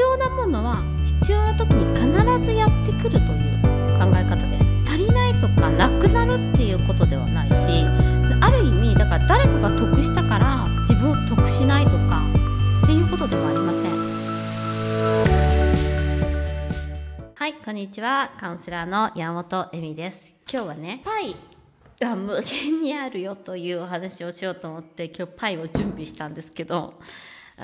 必要なものは必要な時に必ずやってくるという考え方です足りないとかなくなるっていうことではないしある意味だから誰かが得したから自分を得しないとかっていうことでもありませんはいこんにちはカウンセラーの山本恵美です今日はねパイが無限にあるよというお話をしようと思って今日パイを準備したんですけど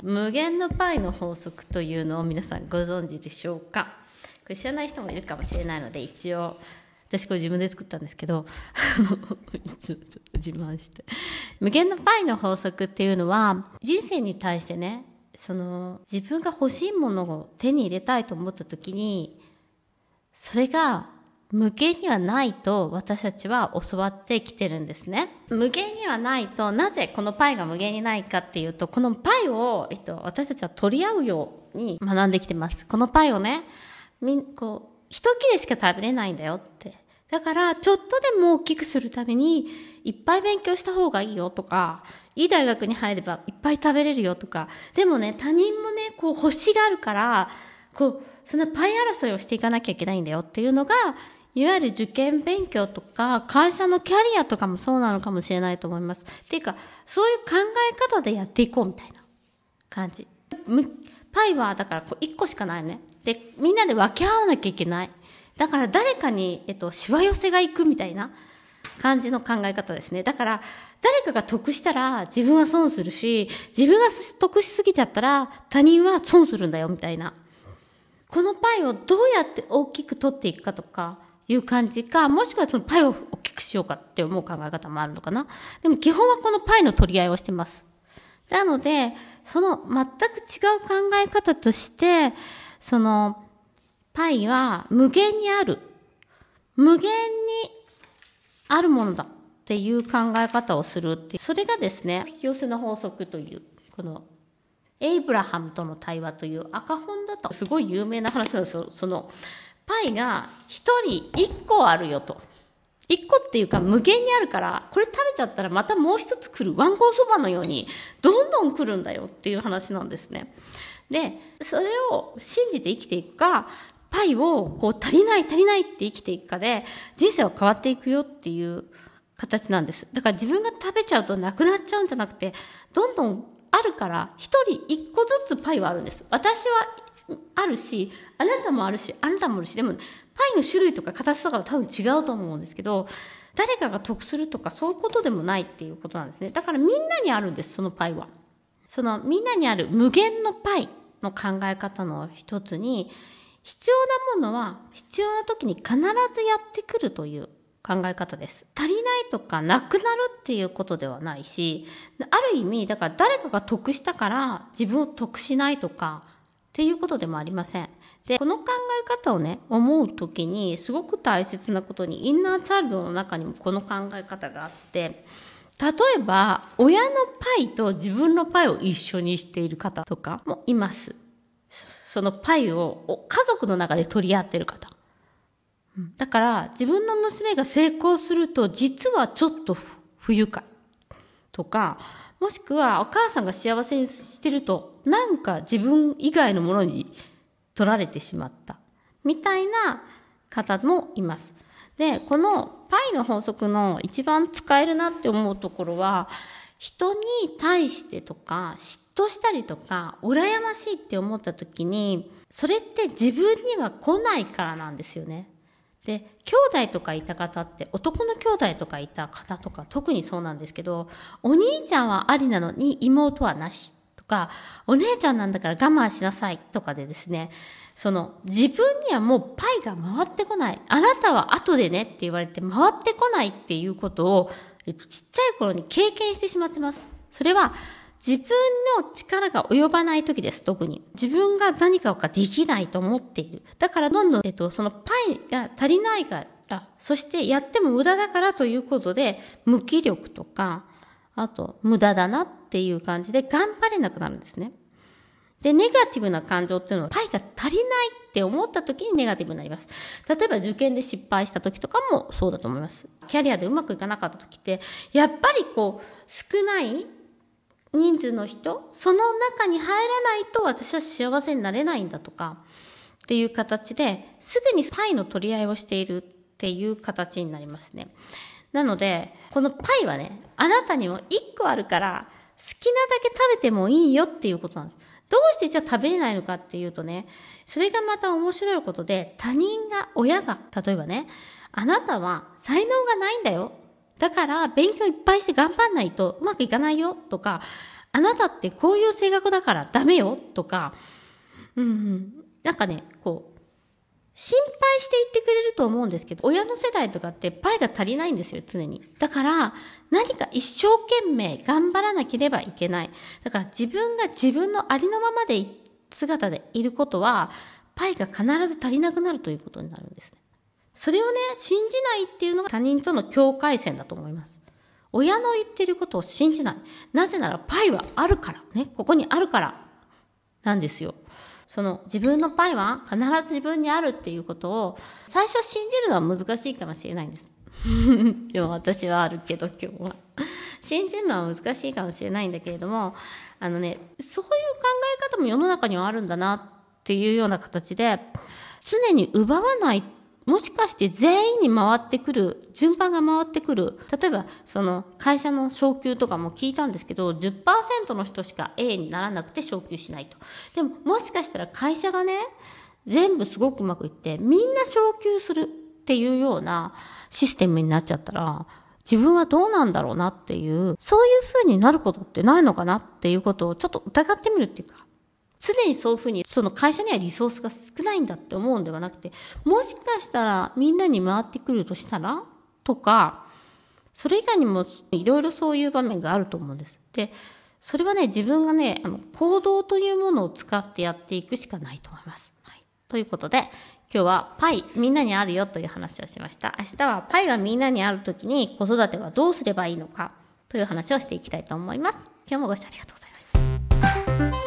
無限のパイの法則というのを皆さんご存知でしょうかこれ知らない人もいるかもしれないので一応私これ自分で作ったんですけど一応ちょっと自慢して無限のパイの法則っていうのは人生に対してねその自分が欲しいものを手に入れたいと思った時にそれが無限にはないと私たちは教わってきてるんですね。無限にはないと、なぜこのパイが無限にないかっていうと、このパイを、えっと、私たちは取り合うように学んできてます。このパイをね、みん、こう、一切れしか食べれないんだよって。だから、ちょっとでも大きくするために、いっぱい勉強した方がいいよとか、いい大学に入ればいっぱい食べれるよとか、でもね、他人もね、こう、星があるから、こう、そのパイ争いをしていかなきゃいけないんだよっていうのが、いわゆる受験勉強とか、会社のキャリアとかもそうなのかもしれないと思います。っていうか、そういう考え方でやっていこうみたいな感じ。パイはだから1個しかないね。で、みんなで分け合わなきゃいけない。だから誰かに、えっと、しわ寄せがいくみたいな感じの考え方ですね。だから、誰かが得したら自分は損するし、自分が得しすぎちゃったら他人は損するんだよみたいな。このパイをどうやって大きく取っていくかとか、いう感じか、もしくはそのパイを大きくしようかって思う考え方もあるのかな。でも基本はこのパイの取り合いをしてます。なので、その全く違う考え方として、その、パイは無限にある。無限にあるものだっていう考え方をするっていう。それがですね、引き寄せの法則という、このエイブラハムとの対話という赤本だとすごい有名な話なんですよ。そのパイが1人1個あるよと。1個っていうか無限にあるから、これ食べちゃったらまたもう1つ来る。ワンコンそばのように、どんどん来るんだよっていう話なんですね。で、それを信じて生きていくか、パイをこう足りない足りないって生きていくかで、人生は変わっていくよっていう形なんです。だから自分が食べちゃうとなくなっちゃうんじゃなくて、どんどんあるから、一人一個ずつパイはあるんです。私はあるしあなたもあるしあなたもあるしでもパイの種類とか形とかは多分違うと思うんですけど誰かが得するとかそういうことでもないっていうことなんですねだからみんなにあるんですそのパイはそのみんなにある無限のパイの考え方の一つに必要なものは必要な時に必ずやってくるという考え方です。足りないとかなくなるっていうことではないし、ある意味、だから誰かが得したから自分を得しないとか、っていうことでもありません。で、この考え方をね、思う時にすごく大切なことに、インナーチャイルドの中にもこの考え方があって、例えば、親のパイと自分のパイを一緒にしている方とかもいます。そのパイを家族の中で取り合ってる方。だから、自分の娘が成功すると、実はちょっと不愉快。とか、もしくはお母さんが幸せにしてると、なんか自分以外のものに取られてしまった。みたいな方もいます。で、このパイの法則の一番使えるなって思うところは、人に対してとか、嫉妬したりとか、羨ましいって思った時に、それって自分には来ないからなんですよね。で兄弟とかいた方って男の兄弟とかいた方とか特にそうなんですけどお兄ちゃんはありなのに妹はなしとかお姉ちゃんなんだから我慢しなさいとかでですねその自分にはもうパイが回ってこないあなたは後でねって言われて回ってこないっていうことを、えっと、ちっちゃい頃に経験してしまってますそれは自分の力が及ばない時です、特に。自分が何かができないと思っている。だからどんどん、えっと、そのパイが足りないから、そしてやっても無駄だからということで、無気力とか、あと、無駄だなっていう感じで頑張れなくなるんですね。で、ネガティブな感情っていうのは、パイが足りないって思った時にネガティブになります。例えば受験で失敗した時とかもそうだと思います。キャリアでうまくいかなかった時って、やっぱりこう、少ない人数の人、その中に入らないと私は幸せになれないんだとか、っていう形で、すぐにパイの取り合いをしているっていう形になりますね。なので、このパイはね、あなたにも1個あるから、好きなだけ食べてもいいよっていうことなんです。どうしてじゃあ食べれないのかっていうとね、それがまた面白いことで、他人が、親が、例えばね、あなたは才能がないんだよだから勉強いっぱいして頑張んないとうまくいかないよとか、あなたってこういう性格だからダメよとか、うん、なんかね、こう、心配して言ってくれると思うんですけど、親の世代とかってパイが足りないんですよ、常に。だから、何か一生懸命頑張らなければいけない。だから自分が自分のありのままで姿でいることは、パイが必ず足りなくなるということになるんですね。それをね、信じないっていうのが他人との境界線だと思います。親の言ってることを信じない。なぜならパイはあるから。ね、ここにあるから。なんですよ。その自分のパイは必ず自分にあるっていうことを最初信じるのは難しいかもしれないんです。でも私はあるけど今日は。信じるのは難しいかもしれないんだけれども、あのね、そういう考え方も世の中にはあるんだなっていうような形で、常に奪わないっもしかして全員に回ってくる、順番が回ってくる。例えば、その会社の昇給とかも聞いたんですけど、10%の人しか A にならなくて昇給しないと。でも、もしかしたら会社がね、全部すごくうまくいって、みんな昇給するっていうようなシステムになっちゃったら、自分はどうなんだろうなっていう、そういう風になることってないのかなっていうことをちょっと疑ってみるっていうか、常にそういうふうに、その会社にはリソースが少ないんだって思うんではなくて、もしかしたらみんなに回ってくるとしたらとか、それ以外にもいろいろそういう場面があると思うんです。で、それはね、自分がね、あの、行動というものを使ってやっていくしかないと思います。はい。ということで、今日はパイ、みんなにあるよという話をしました。明日はパイがみんなにあるときに子育てはどうすればいいのかという話をしていきたいと思います。今日もご視聴ありがとうございました。